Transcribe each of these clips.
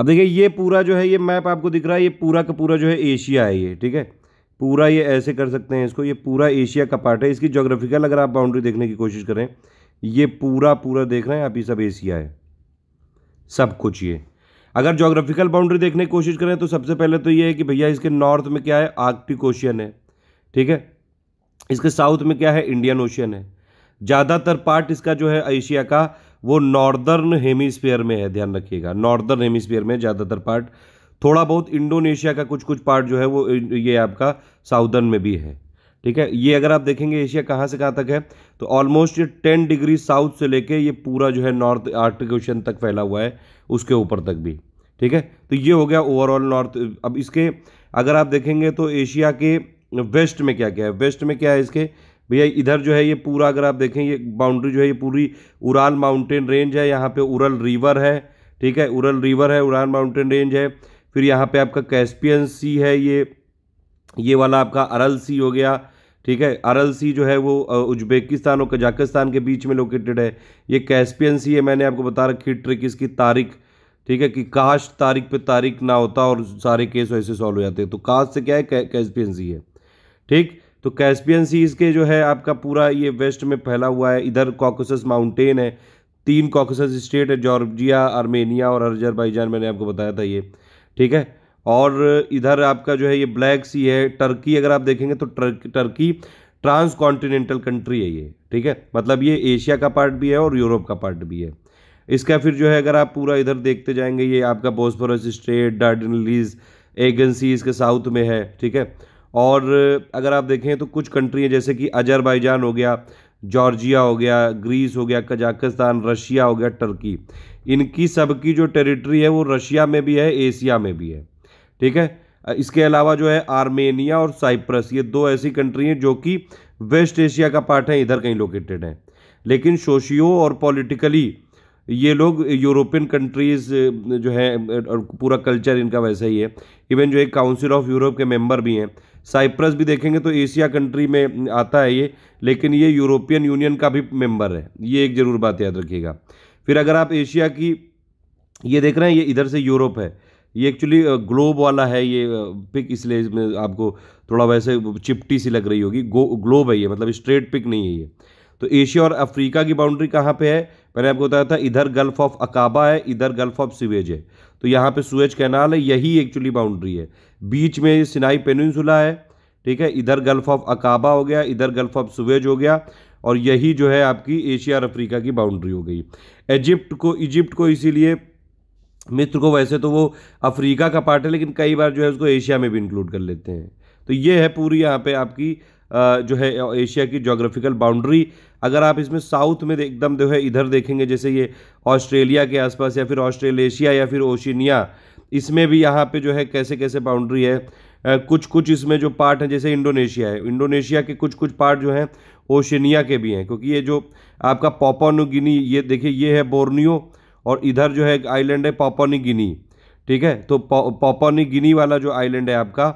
अब देखिए ये पूरा जो है ये मैप आपको दिख रहा है ये पूरा का पूरा जो है एशिया है ये ठीक है पूरा ये ऐसे कर सकते हैं इसको ये पूरा एशिया का पार्ट है इसकी जोग्राफिकल अगर आप बाउंड्री देखने की कोशिश करें ये पूरा पूरा देख रहे हैं आप ये सब एशिया है सब कुछ ये अगर जोग्राफिकल बाउंड्री देखने की कोशिश करें तो सबसे पहले तो ये है कि भैया इसके नॉर्थ में क्या है आर्कटिक ओशियन है ठीक है इसके साउथ में क्या है इंडियन ओशियन है ज़्यादातर पार्ट इसका जो है एशिया का वो नॉर्दर्न हेमिसफेयर में है ध्यान रखिएगा नॉर्दर्न हेमिसफेयर में ज़्यादातर पार्ट थोड़ा बहुत इंडोनेशिया का कुछ कुछ पार्ट जो है वो ये आपका साउदर्न में भी है ठीक है ये अगर आप देखेंगे एशिया कहाँ से कहाँ तक है तो ऑलमोस्ट ये टेन डिग्री साउथ से लेके ये पूरा जो है नॉर्थ आर्टिक ओशन तक फैला हुआ है उसके ऊपर तक भी ठीक है तो ये हो गया ओवरऑल नॉर्थ अब इसके अगर आप देखेंगे तो एशिया के वेस्ट में क्या क्या है वेस्ट में क्या है इसके भैया इधर जो है ये पूरा अगर आप देखें ये बाउंड्री जो है ये पूरी उराल माउंटेन रेंज है यहाँ पे उरल रिवर है ठीक है उरल रिवर है उराल माउंटेन रेंज है फिर यहाँ पे आपका कैस्पियन सी है ये ये वाला आपका अरल सी हो गया ठीक है अरल सी जो है वो उज्बेकिस्तान और कजाकिस्तान के बीच में लोकेटेड है ये कैस्पियन सी है मैंने आपको बता रखी ट्रिक इसकी तारीख ठीक है कि काश तारीख पे तारीख ना होता और सारे केस वैसे सॉल्व हो जाते तो काश से क्या है कैस्पियन सी है ठीक तो कैस्पियन सीज के जो है आपका पूरा ये वेस्ट में फैला हुआ है इधर कॉकसस माउंटेन है तीन कॉकसस स्टेट है जॉर्जिया आर्मेनिया और अजरबैजान मैंने आपको बताया था ये ठीक है और इधर आपका जो है ये ब्लैक सी है टर्की अगर आप देखेंगे तो टर्की ट्रांस कॉन्टिनेंटल कंट्री है ये ठीक है मतलब ये एशिया का पार्ट भी है और यूरोप का पार्ट भी है इसका फिर जो है अगर आप पूरा इधर देखते जाएंगे ये आपका बोस्फोरस स्टेट डार्डनलीज एगेंसी इसके साउथ में है ठीक है और अगर आप देखें तो कुछ कंट्री हैं जैसे कि अजरबैजान हो गया जॉर्जिया हो गया ग्रीस हो गया कजाकिस्तान रशिया हो गया टर्की इनकी सबकी जो टेरिटरी है वो रशिया में भी है एशिया में भी है ठीक है इसके अलावा जो है आर्मेनिया और साइप्रस ये दो ऐसी कंट्री हैं जो कि वेस्ट एशिया का पार्ट है इधर कहीं लोकेटेड हैं लेकिन सोशियो और पॉलिटिकली ये लोग यूरोपियन कंट्रीज़ जो है पूरा कल्चर इनका वैसा ही है इवन जो एक काउंसिल ऑफ यूरोप के मेंबर भी हैं साइप्रस भी देखेंगे तो एशिया कंट्री में आता है ये लेकिन ये यूरोपियन यूनियन का भी मेंबर है ये एक ज़रूर बात याद रखिएगा फिर अगर आप एशिया की ये देख रहे हैं ये इधर से यूरोप है ये एक्चुअली ग्लोब वाला है ये पिक इसलिए इसमें आपको थोड़ा वैसे चिपटी सी लग रही होगी ग्लोब है ये मतलब स्ट्रेट पिक नहीं है ये तो एशिया और अफ्रीका की बाउंड्री कहाँ पे है मैंने आपको बताया था इधर गल्फ ऑफ अकाबा है इधर गल्फ ऑफ सीवेज है तो यहाँ पे सुएज कैनाल है यही एक्चुअली बाउंड्री है बीच में सिनाई पेनसुला है ठीक है इधर गल्फ ऑफ अकाबा हो गया इधर गल्फ ऑफ सुवेज हो गया और यही जो है आपकी एशिया और अफ्रीका की बाउंड्री हो गई इजिप्ट को इजिप्ट को इसीलिए मित्र को वैसे तो वो अफ्रीका का पार्ट है लेकिन कई बार जो है उसको एशिया में भी इंक्लूड कर लेते हैं तो ये है पूरी यहाँ पे आपकी जो है एशिया की जोग्राफिकल बाउंड्री अगर आप इसमें साउथ में एकदम जो है इधर देखेंगे जैसे ये ऑस्ट्रेलिया के आसपास या फिर ऑस्ट्रेलेशिया या फिर ओशिनिया इसमें भी यहाँ पे जो है कैसे कैसे बाउंड्री है कुछ कुछ इसमें जो पार्ट हैं जैसे इंडोनेशिया है इंडोनेशिया के कुछ कुछ पार्ट जो हैं ओशिनिया के भी हैं क्योंकि ये जो आपका पापानुगिनी ये देखिए ये है बोर्नियो और इधर जो है आइलैंड है पोपोनिगिनी गिनी ठीक है तो पोपोनिगिनी वाला जो आइलैंड है आपका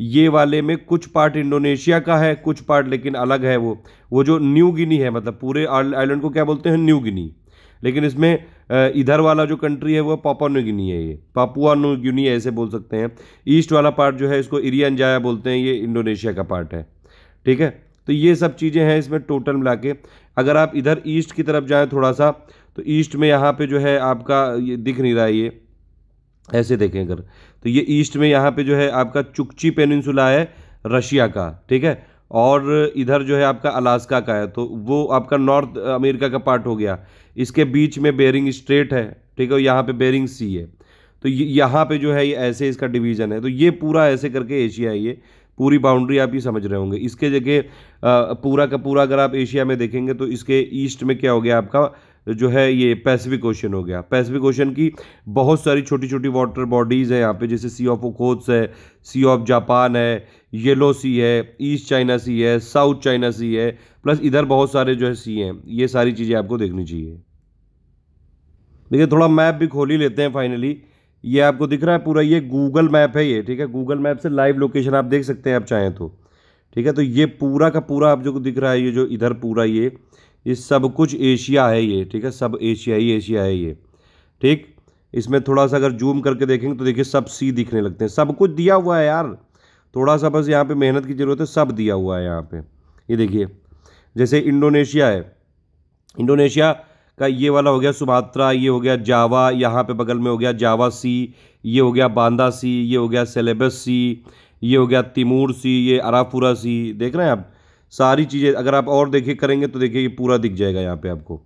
ये वाले में कुछ पार्ट इंडोनेशिया का है कुछ पार्ट लेकिन अलग है वो वो जो न्यू गिनी है मतलब पूरे आइलैंड को क्या बोलते हैं न्यू गिनी लेकिन इसमें इधर वाला जो कंट्री है वो पापुआ न्यू गिनी है ये पापुआ न्यू गिनी ऐसे बोल सकते हैं ईस्ट वाला पार्ट जो है इसको इरियन जाया बोलते हैं ये इंडोनेशिया का पार्ट है ठीक है तो ये सब चीज़ें हैं इसमें टोटल मिला के अगर आप इधर ईस्ट की तरफ जाएँ थोड़ा सा तो ईस्ट में यहाँ पे जो है आपका ये दिख नहीं रहा है ये ऐसे देखें अगर तो ये ईस्ट में यहाँ पे जो है आपका चुकची पेनिनसुला है रशिया का ठीक है और इधर जो है आपका अलास्का का है तो वो आपका नॉर्थ अमेरिका का पार्ट हो गया इसके बीच में बेरिंग स्ट्रेट है ठीक है यहाँ पे बेरिंग सी है तो यहाँ पे जो है ये ऐसे इसका डिवीज़न है तो ये पूरा ऐसे करके एशिया है ये पूरी बाउंड्री आप ये समझ रहे होंगे इसके जगह पूरा का पूरा अगर आप एशिया में देखेंगे तो इसके ईस्ट में क्या हो गया आपका जो है ये पैसिफिक ओशन हो गया पैसिफिक ओशन की बहुत सारी छोटी छोटी वाटर बॉडीज़ हैं यहाँ पे जैसे सी ऑफ ओखोत्स है सी ऑफ जापान है येलो सी है ईस्ट चाइना सी है साउथ चाइना सी है प्लस इधर बहुत सारे जो है सी हैं ये सारी चीज़ें आपको देखनी चाहिए देखिए थोड़ा मैप भी खोल ही लेते हैं फाइनली ये आपको दिख रहा है पूरा ये गूगल मैप है ये ठीक है गूगल मैप से लाइव लोकेशन आप देख सकते हैं आप चाहें तो ठीक है तो ये पूरा का पूरा आप जो दिख रहा है ये जो इधर पूरा ये ये सब कुछ एशिया है ये ठीक है सब एशिया ही एशिया है ये ठीक इसमें थोड़ा सा अगर जूम करके देखेंगे तो देखिए सब सी दिखने लगते हैं सब कुछ दिया हुआ है यार थोड़ा सा बस यहाँ पे मेहनत की ज़रूरत है सब दिया हुआ है यहाँ पे ये देखिए जैसे इंडोनेशिया है इंडोनेशिया का ये वाला हो गया सुमात्रा ये हो गया जावा यहाँ पे बगल में हो गया जावा सी ये हो गया बांदा सी ये हो गया सेलेबस सी ये हो गया तिमूर सी ये अरापुरा सी देख रहे हैं आप सारी चीज़ें अगर आप और देखिए करेंगे तो देखिए ये पूरा दिख जाएगा यहाँ पे आपको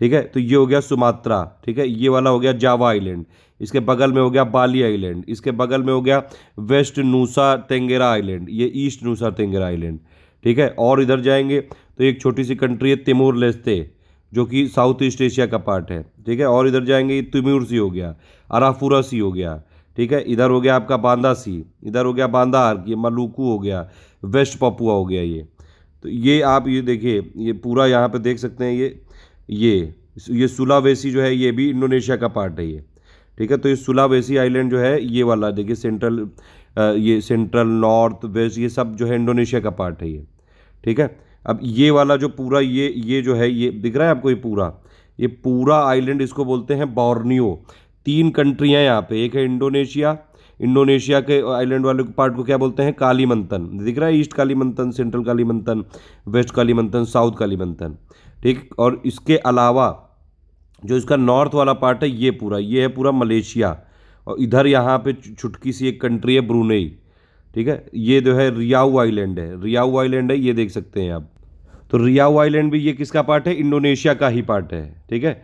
ठीक है तो ये हो गया सुमात्रा ठीक है ये वाला हो गया जावा आइलैंड इसके बगल में हो गया बाली आइलैंड इसके बगल में हो गया वेस्ट नूसा तेंगेरा आइलैंड ये ईस्ट नूसा तेंगेरा आइलैंड ठीक है और इधर जाएंगे तो एक छोटी सी कंट्री है तिमूर लेस्ते जो कि साउथ ईस्ट एशिया का पार्ट है ठीक है और इधर जाएंगे ये तिमूर सी हो गया अराफूरा सी हो गया ठीक है इधर हो गया आपका बांदा सी इधर हो गया बांदा आर्क ये मलुकू हो गया वेस्ट पपुआ हो गया ये तो ये आप ये देखिए ये पूरा यहाँ पे देख सकते हैं ये ये ये सुलावेसी जो है ये भी इंडोनेशिया का पार्ट है ये ठीक है तो ये सुलावेसी आइलैंड जो है ये वाला देखिए सेंट्रल ये सेंट्रल नॉर्थ वेस्ट ये सब जो है इंडोनेशिया का पार्ट है ये ठीक है अब ये वाला जो पूरा ये ये जो है ये दिख रहा है आपको ये पूरा ये पूरा आइलैंड इसको बोलते हैं बॉर्नियो तीन कंट्रियाँ यहाँ पे एक है इंडोनेशिया इंडोनेशिया के आइलैंड वाले पार्ट को क्या बोलते हैं काली मंथन दिख रहा है ईस्ट काली मंथन सेंट्रल काली मंथन वेस्ट काली मंथन साउथ काली मंथन ठीक और इसके अलावा जो इसका नॉर्थ वाला पार्ट है ये पूरा ये है पूरा मलेशिया और इधर यहाँ पे छुटकी सी एक कंट्री है ब्रूनेई ठीक है ये जो है रियाऊ आइलैंड है रियाऊ आइलैंड है ये देख सकते हैं आप तो रियाऊ आइलैंड भी ये किसका पार्ट है इंडोनेशिया का ही पार्ट है ठीक है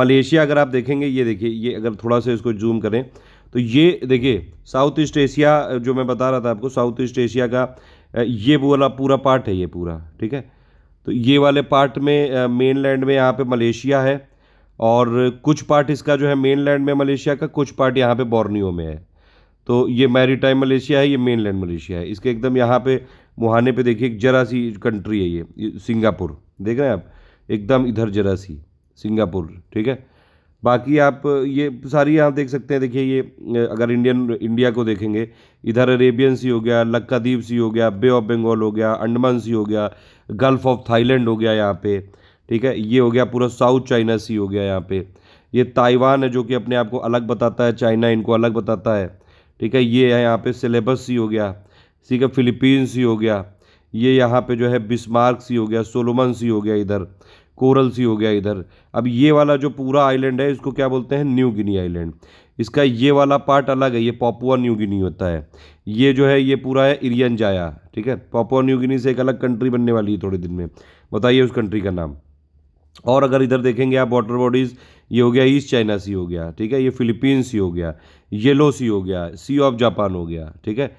मलेशिया अगर आप देखेंगे ये देखिए ये अगर थोड़ा सा इसको जूम करें तो ये देखिए साउथ ईस्ट एशिया जो मैं बता रहा था आपको साउथ ईस्ट एशिया का ये वाला पूरा पार्ट है ये पूरा ठीक है तो ये वाले पार्ट में मेन लैंड में यहाँ पे मलेशिया है और कुछ पार्ट इसका जो है मेन लैंड में मलेशिया का कुछ पार्ट यहाँ पे बॉर्नियो में है तो ये मैरीटाइम मलेशिया है ये मेन लैंड मलेशिया है इसके एकदम यहाँ पे मुहाने पे देखिए एक जरा सी कंट्री है ये सिंगापुर देख रहे हैं आप एकदम इधर जरा सी सिंगापुर ठीक है बाकी आप ये सारी यहाँ देख सकते हैं देखिए ये अगर इंडियन इंडिया को देखेंगे इधर अरेबियन सी हो गया लक्काद्वीप सी हो गया बे ऑफ बंगाल हो गया अंडमान सी हो गया गल्फ ऑफ थाईलैंड हो गया यहाँ पे ठीक है ये हो गया पूरा साउथ चाइना सी हो गया यहाँ पे ये ताइवान है जो कि अपने आप को अलग बताता है चाइना इनको अलग बताता है ठीक है ये है यहाँ पे सिलेबस सी हो गया ठीक है फिलीपींस सी हो गया ये यहाँ पे जो है बिस्मार्क सी हो गया सोलोमन सी हो गया इधर कोरल सी हो गया इधर अब ये वाला जो पूरा आइलैंड है इसको क्या बोलते हैं न्यू गिनी आइलैंड इसका ये वाला पार्ट अलग है ये पापुआ न्यू गिनी होता है ये जो है ये पूरा है इरियन जाया ठीक है पापुआ न्यू गिनी से एक अलग कंट्री बनने वाली है थोड़े दिन में बताइए उस कंट्री का नाम और अगर इधर देखेंगे आप वाटर बॉडीज़ ये हो गया ईस्ट चाइना सी हो गया ठीक है ये फिलीपींस सी हो गया येलो सी हो गया सी ऑफ जापान हो गया ठीक है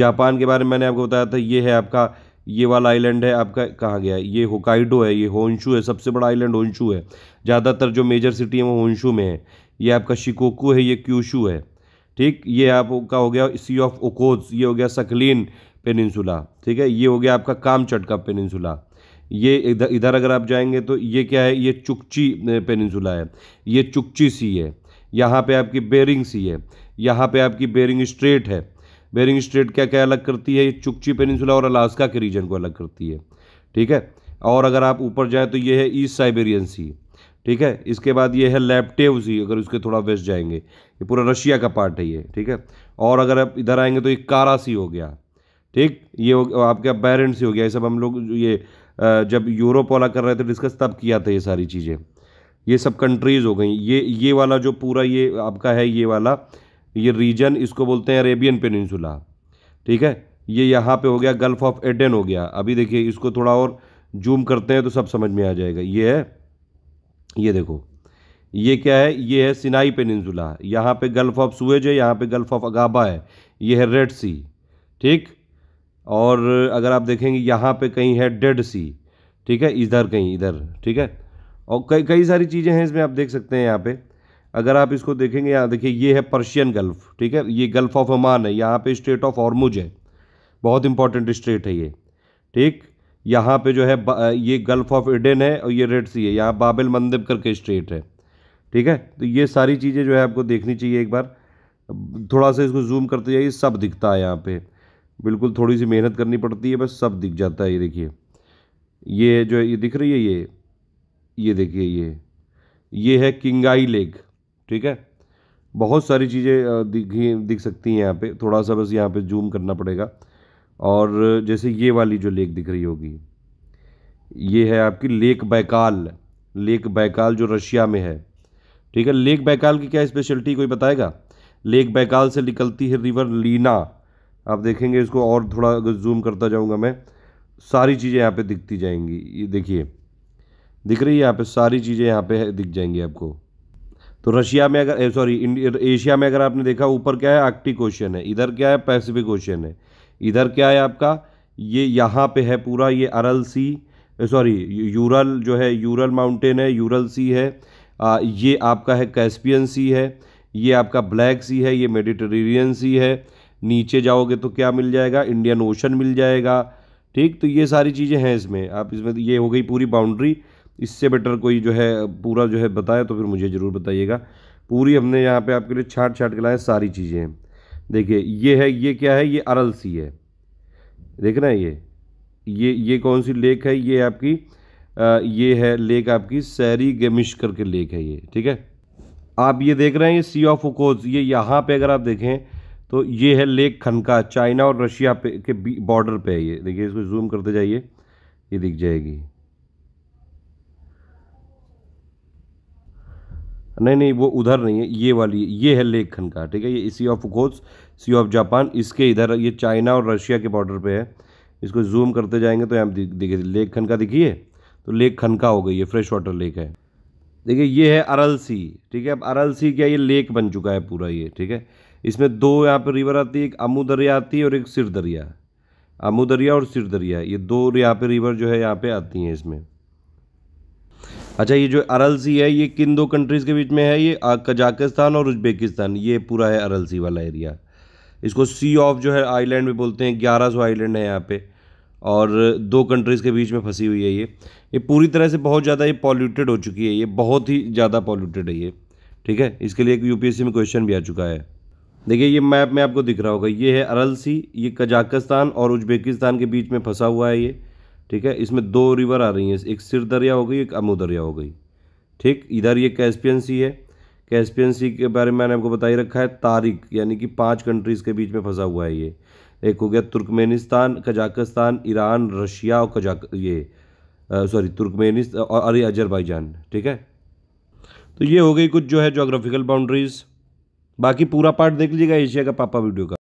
जापान के बारे में मैंने आपको बताया था ये है आपका ये वाला आइलैंड है आपका कहाँ गया ये होकाइडो है ये होन्शू है सबसे बड़ा आइलैंड होन्शू है ज़्यादातर जो मेजर सिटी है वो होंशू में है ये आपका शिकोकू है ये क्यूशू है ठीक ये आपका हो गया सी ऑफ ओकोज ये हो गया सकलीन पेनिनसुला ठीक है ये हो गया आपका कामचट का पेनिनसुला ये इधर इधर अगर आप जाएंगे तो ये क्या है ये चुकची पेनिनसुला है ये चुकची सी है यहाँ पे आपकी बेरिंग सी है यहाँ पे आपकी बेरिंग स्ट्रेट है बेरिंग स्ट्रेट क्या क्या अलग करती है ये चुकची पेनिसुला और अलास्का के रीजन को अलग करती है ठीक है और अगर आप ऊपर जाएँ तो ये है ईस्ट साइबेरियन सी ठीक है इसके बाद ये है लैपटेव सी अगर उसके थोड़ा वेस्ट जाएंगे ये पूरा रशिया का पार्ट है ये ठीक है और अगर आप इधर आएंगे तो ये कारा सी हो गया ठीक ये हो आपके बैरन सी हो गया ये सब हम लोग ये जब यूरोप वाला कर रहे थे डिस्कस तब किया था ये सारी चीज़ें ये सब कंट्रीज़ हो गई ये ये वाला जो पूरा ये आपका है ये वाला ये रीजन इसको बोलते हैं अरेबियन पेनिनसुला ठीक है ये यहाँ पे हो गया गल्फ ऑफ एडन हो गया अभी देखिए इसको थोड़ा और जूम करते हैं तो सब समझ में आ जाएगा ये है ये देखो ये क्या है ये है सिनाई पेनिनसुला यहाँ पे गल्फ ऑफ सुएज है यहाँ पे गल्फ ऑफ अगाबा है ये है रेड सी ठीक और अगर आप देखेंगे यहाँ पे कहीं है डेड सी ठीक है इधर कहीं इधर ठीक है और कई कई सारी चीज़ें हैं इसमें आप देख सकते हैं यहाँ पर अगर आप इसको देखेंगे यहाँ देखिए ये है पर्शियन गल्फ ठीक है ये गल्फ ऑफ ओमान है यहाँ पे स्टेट ऑफ हॉर्मुज है बहुत इंपॉर्टेंट स्टेट है ये ठीक यहाँ पे जो है ये गल्फ ऑफ इडेन है और ये रेड सी है यहाँ बाबिल मंदिर करके स्टेट है ठीक है तो ये सारी चीज़ें जो है आपको देखनी चाहिए एक बार थोड़ा सा इसको जूम करते जाइए सब दिखता है यहाँ पर बिल्कुल थोड़ी सी मेहनत करनी पड़ती है बस सब दिख जाता है ये देखिए ये जो है ये दिख रही है ये ये देखिए ये ये है किंगाई लेक ठीक है बहुत सारी चीज़ें दिखी दिख सकती हैं यहाँ पे थोड़ा सा बस यहाँ पे जूम करना पड़ेगा और जैसे ये वाली जो लेक दिख रही होगी ये है आपकी लेक बैकाल लेक बैकाल जो रशिया में है ठीक है लेक बैकाल की क्या स्पेशलिटी कोई बताएगा लेक बैकाल से निकलती है रिवर लीना आप देखेंगे इसको और थोड़ा अगर जूम करता जाऊँगा मैं सारी चीज़ें यहाँ पर दिखती जाएंगी ये देखिए दिख रही है यहाँ पर सारी चीज़ें यहाँ पर दिख जाएंगी आपको तो रशिया में अगर सॉरी एशिया में अगर आपने देखा ऊपर क्या है आर्कटिक ओशन है इधर क्या है पैसिफिक ओशन है इधर क्या है आपका ये यहाँ पे है पूरा ये अरल सी सॉरी यूरल जो है यूरल माउंटेन है यूरल सी है आ, ये आपका है कैस्पियन सी है ये आपका ब्लैक सी है ये मेडिटेरेनियन सी है नीचे जाओगे तो क्या मिल जाएगा इंडियन ओशन मिल जाएगा ठीक तो ये सारी चीज़ें हैं इसमें आप इसमें ये हो गई पूरी बाउंड्री इससे बेटर कोई जो है पूरा जो है बताए तो फिर मुझे ज़रूर बताइएगा पूरी हमने यहाँ पे आपके लिए छाट छाट के लाए सारी चीज़ें देखिए ये है ये क्या है ये अरल सी है देखना है ये ये ये कौन सी लेक है ये आपकी आ, ये है लेक आपकी सैरी गमिश करके लेक है ये ठीक है आप ये देख रहे हैं ये सी ऑफ ओकोज ये यहाँ पे अगर आप देखें तो ये है लेक खनका चाइना और रशिया पे के बॉर्डर पे है ये देखिए इसको जूम करते जाइए ये दिख जाएगी नहीं नहीं वो उधर नहीं है ये वाली है ये है लेखन का ठीक है ये सी ऑफ खोज सी ऑफ जापान इसके इधर ये चाइना और रशिया के बॉर्डर पे है इसको जूम करते जाएंगे तो यहाँ देखिए लेखन का दिखिए तो लेक खनका हो गई है फ्रेश वाटर लेक है देखिए ये है अरल सी ठीक है अब अरल सी क्या ये लेक बन चुका है पूरा ये ठीक है इसमें दो यहाँ पर रिवर आती है एक अमू दरिया आती है और एक सिर दरिया अमू दरिया और सिर दरिया ये दो यहाँ पर रिवर जो है यहाँ पर आती हैं इसमें अच्छा ये जो अरल सी है ये किन दो कंट्रीज़ के बीच में है ये कजाकिस्तान और उज्बेकिस्तान ये पूरा है अरल सी वाला एरिया इसको सी ऑफ जो है आइलैंड भी बोलते हैं ग्यारह सौ आइलैंड है यहाँ पे और दो कंट्रीज़ के बीच में फंसी हुई है ये ये पूरी तरह से बहुत ज़्यादा ये पॉल्यूटेड हो चुकी है ये बहुत ही ज़्यादा पॉल्यूटेड है ये ठीक है इसके लिए एक सी में क्वेश्चन भी आ चुका है देखिए ये मैप में आपको दिख रहा होगा ये है अरल सी ये कजाकिस्तान और उज्बेकिस्तान के बीच में फंसा हुआ है ये ठीक है इसमें दो रिवर आ रही हैं एक सिर दरिया हो गई एक अमू दरिया हो गई ठीक इधर ये कैस्पियन सी है कैस्पियन सी के बारे में मैंने आपको बता ही रखा है तारिक यानी कि पांच कंट्रीज़ के बीच में फंसा हुआ है ये एक हो गया तुर्कमेनिस्तान कजाकिस्तान ईरान रशिया और कजाक ये सॉरी तुर्कमेनिस्तान और अरे अजरबाईजान ठीक है तो ये हो गई कुछ जो है जोग्राफिकल बाउंड्रीज़ बाकी पूरा पार्ट देख लीजिएगा एशिया का पापा वीडियो का